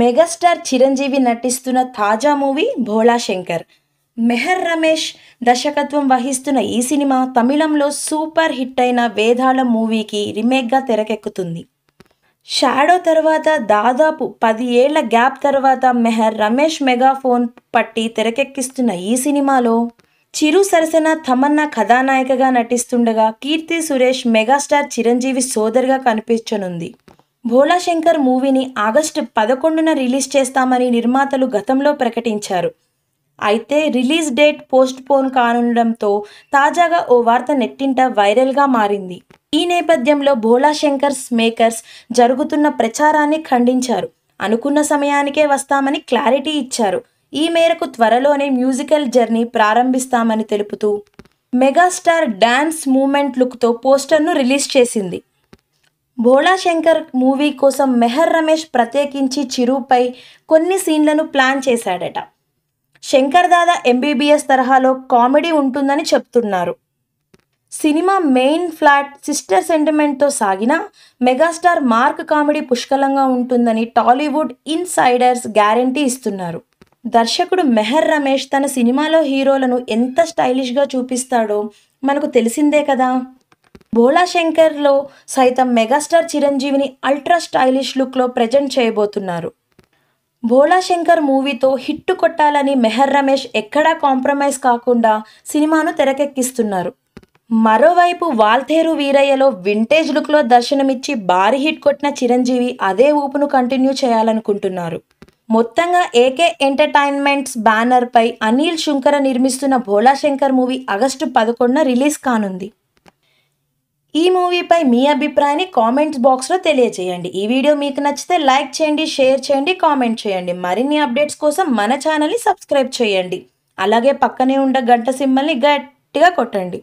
megastar Chiranjeevi నటిస్తున్న తాజా movie Bhola Shankar Mehar Ramesh దర్శకత్వం వహిస్తున్న ఈ సినిమా తమిళంలో సూపర్ హిట్ అయిన వేదాళ మూవీకి రీమేక్గా తెరకెక్కుతుంది షాడో తర్వాత దాదాపు పది ఏళ్ల గ్యాప్ తర్వాత మెహర్ రమేష్ మెగాఫోన్ పట్టి తెరకెక్కిస్తున్న ఈ సినిమాలో చిరు సరసన తమన్నా కథానాయికగా నటిస్తుండగా కీర్తి సురేష్ మెగాస్టార్ చిరంజీవి సోదరిగా కనిపించనుంది భోలాశంకర్ మూవీని ఆగస్టు పదకొండున రిలీజ్ చేస్తామని నిర్మాతలు గతంలో ప్రకటించారు అయితే రిలీజ్ డేట్ పోస్ట్ పోన్ కానుండడంతో తాజాగా ఓ వార్త నెట్టింట వైరల్గా మారింది ఈ నేపథ్యంలో భోలాశంకర్స్ మేకర్స్ జరుగుతున్న ప్రచారాన్ని ఖండించారు అనుకున్న సమయానికే వస్తామని క్లారిటీ ఇచ్చారు ఈ మేరకు త్వరలోనే మ్యూజికల్ జర్నీ ప్రారంభిస్తామని తెలుపుతూ మెగాస్టార్ డ్యాన్స్ మూమెంట్ లుక్తో పోస్టర్ను రిలీజ్ చేసింది భోళాశంకర్ మూవీ కోసం మెహర్ రమేష్ ప్రత్యేకించి చిరుపై కొన్ని సీన్లను ప్లాన్ చేశాడట శంకర్ దాదా ఎంబీబీఎస్ తరహాలో కామెడీ ఉంటుందని చెప్తున్నారు సినిమా మెయిన్ ఫ్లాట్ సిస్టర్ సెంటిమెంట్తో సాగిన మెగాస్టార్ మార్క్ కామెడీ పుష్కలంగా ఉంటుందని టాలీవుడ్ ఇన్సైడర్స్ గ్యారంటీ ఇస్తున్నారు దర్శకుడు మెహర్ రమేష్ తన సినిమాలో హీరోలను ఎంత స్టైలిష్గా చూపిస్తాడో మనకు తెలిసిందే కదా భోళాశంకర్లో సైతం మెగాస్టార్ చిరంజీవిని అల్ట్రా స్టైలిష్ లుక్లో ప్రజెంట్ చేయబోతున్నారు భోళాశంకర్ మూవీతో హిట్టు కొట్టాలని మెహర్ రమేష్ ఎక్కడా కాంప్రమైజ్ కాకుండా సినిమాను తెరకెక్కిస్తున్నారు మరోవైపు వాల్తేరు వీరయ్యలో వింటేజ్ లుక్లో దర్శనమిచ్చి భారీ హిట్ కొట్టిన చిరంజీవి అదే ఊపును కంటిన్యూ చేయాలనుకుంటున్నారు మొత్తంగా ఏకే ఎంటర్టైన్మెంట్స్ బ్యానర్పై అనిల్ శుంకర నిర్మిస్తున్న భోళాశంకర్ మూవీ ఆగస్టు పదకొండున రిలీజ్ కానుంది ఈ మూవీపై మీ అభిప్రాయాన్ని కామెంట్స్ బాక్స్లో తెలియచేయండి ఈ వీడియో మీకు నచ్చితే లైక్ చేయండి షేర్ చేయండి కామెంట్ చేయండి మరిన్ని అప్డేట్స్ కోసం మన ఛానల్ని సబ్స్క్రైబ్ చేయండి అలాగే పక్కనే ఉండే గంట సింబల్ని గట్టిగా కొట్టండి